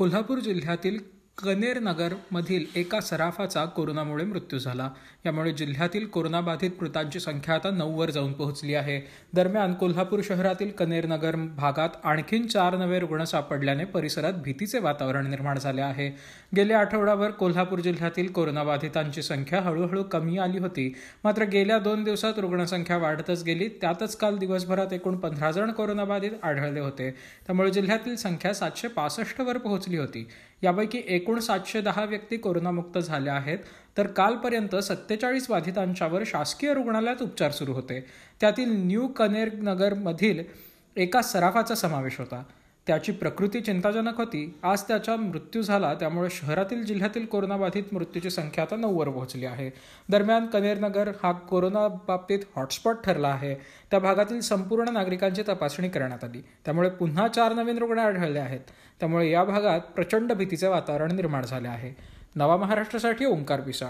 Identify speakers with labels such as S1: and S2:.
S1: कोल्हापूर जिल्ह्यातील कनेरनगरमधील एका सराफाचा कोरोनामुळे मृत्यू झाला यामुळे जिल्ह्यातील कोरोनाबाधित मृतांची संख्या आता नऊवर जाऊन पोहोचली आहे दरम्यान कोल्हापूर शहरातील नगर भागात आणखीन चार नवे रुग्ण सापडल्याने परिसरात भीतीचे वातावरण निर्माण झाले आहे गेल्या आठवड्यावर कोल्हापूर जिल्ह्यातील कोरोनाबाधितांची संख्या हळूहळू कमी आली होती मात्र गेल्या दोन दिवसात रुग्णसंख्या वाढतच गेली त्यातच काल दिवसभरात एकूण पंधरा जण कोरोनाबाधित आढळले होते त्यामुळे जिल्ह्यातील संख्या सातशे पासष्टवर पोहोचली होती यापैकी एक एकूण सातशे दहा व्यक्ती कोरोनामुक्त झाल्या आहेत तर कालपर्यंत सत्तेचाळीस बाधितांच्यावर शासकीय रुग्णालयात उपचार सुरू होते त्यातील न्यू कनेर नगरमधील एका सराफाचा समावेश होता त्याची प्रकृती चिंताजनक होती आज त्याचा मृत्यू झाला त्यामुळे शहरातील जिल्ह्यातील कोरोनाबाधित मृत्यूची संख्या आता नऊवर पोहोचली आहे दरम्यान कनेरनगर हा कोरोना बाबतीत हॉटस्पॉट ठरला आहे त्या भागातील संपूर्ण नागरिकांची तपासणी करण्यात आली त्यामुळे पुन्हा चार नवीन रुग्ण आढळले आहेत त्यामुळे या भागात प्रचंड भीतीचे वातावरण निर्माण झाले आहे नवा महाराष्ट्रासाठी ओंकार पिसाळ